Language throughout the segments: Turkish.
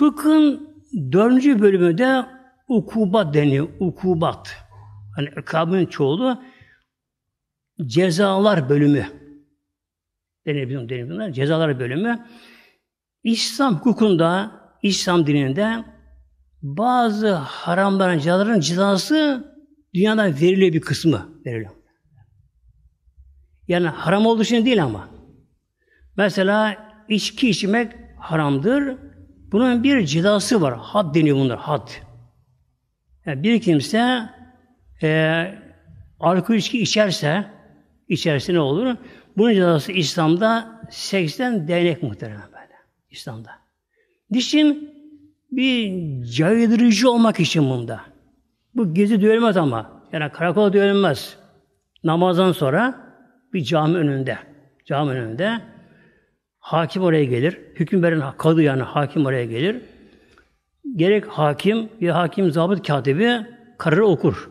Fıkhın dördüncü bölümü de ukubat deniyor. Ukubat. Hani ikabın çoğulu cezalar bölümü. Denebiliyor, denebiliyor. Cezalar bölümü. İslam hukukunda, İslam dininde bazı haramların, cezaların cezası dünyada veriliyor bir kısmı veriliyor. Yani haram olduğu için değil ama. Mesela içki içmek haramdır. Bunun bir cidası var. Had deniyor bunlar. Had. Yani bir kimse e, alkol içki içerse içerse ne olur? Bunun cezası İslam'da 80 değnek muhtemelen böyle. İslam'da. Dişin bir caydırıcı olmak için bunda. Bu gezi dövülmez ama. Yani karakola dövülmez. Namazdan sonra bir cami önünde. Cami önünde Hakim oraya gelir. Hüküm veren kadı yani hakim oraya gelir. Gerek hakim ve hakim zabıt katibi kararı okur.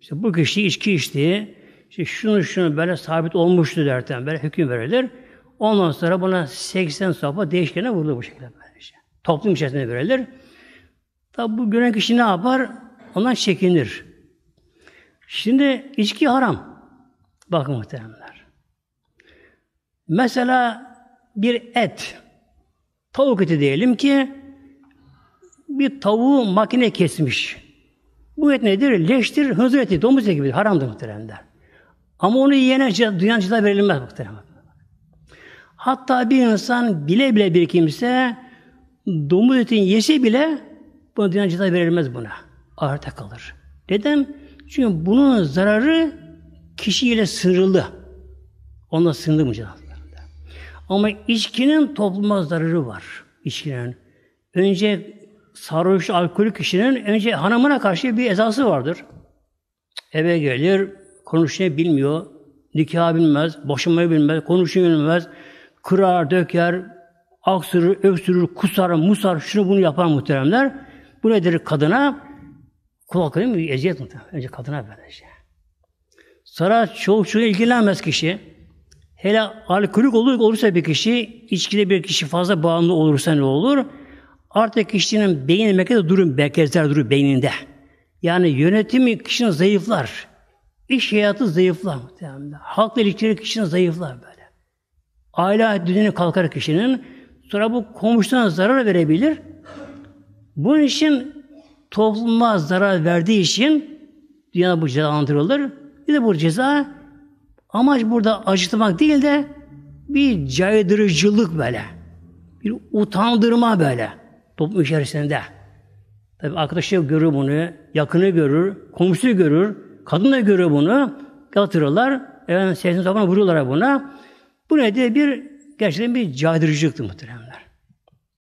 İşte bu kişi içki içti, işte şunu şunu böyle sabit olmuştu derken böyle hüküm verilir. Ondan sonra buna 80 sopa değişkene vurdu bu şekilde böylece. Toplum içerisinde verilir. Tabi bu gören kişi ne yapar? Ondan çekinir. Şimdi içki haram. Bakın muhteremler. Mesela bir et, tavuk eti diyelim ki bir tavuğu makine kesmiş. Bu et nedir? Leştir, hınzır eti, domuz eti gibi haramdır muhteremler. Ama onu yiyene duyancılığa verilmez muhteremler. Hatta bir insan bile bile bir kimse domuz etini yese bile buna duyancılığa verilmez buna. Arta kalır. Neden? Çünkü bunun zararı kişiyle sınırlı. Onunla sınırlı mıcağız. Ama içkinin topluma zararı var. İçkinin. Önce sarhoş alkolik kişinin önce hanımına karşı bir ezası vardır. Eve gelir, konuşmayı bilmiyor, nikah bilmez, boşanmayı bilmez, konuşmayı bilmez, kırar, döker, aksırır, öksürür, kusar, musar, şunu bunu yapar muhteremler. Bu nedir kadına? kulak hakkı değil mi? Eziyet muhterem. Önce kadına böyle şey. Sonra çoğu çocuğa ilgilenmez kişi. Hele alkolik olur, olursa bir kişi, içkide bir kişi fazla bağımlı olursa ne olur? Artık kişinin beyin merkezde durum, merkezler durur beyninde. Yani yönetimi kişinin zayıflar. İş hayatı zayıflar muhtemelen. Halkla ilişkileri kişinin zayıflar böyle. Aile düzeni kalkar kişinin. Sonra bu komşusuna zarar verebilir. Bunun için topluma zarar verdiği için dünya bu cezalandırılır. Bir de bu ceza Amaç burada acıtmak değil de bir caydırıcılık böyle. Bir utandırma böyle toplum içerisinde. Tabi arkadaşı görür bunu, yakını görür, komşusu görür, kadın da görür bunu. Yatırırlar, efendim, sesini sabahına vuruyorlar buna. Bu nedir? bir gerçekten bir caydırıcılıktı muhteremler.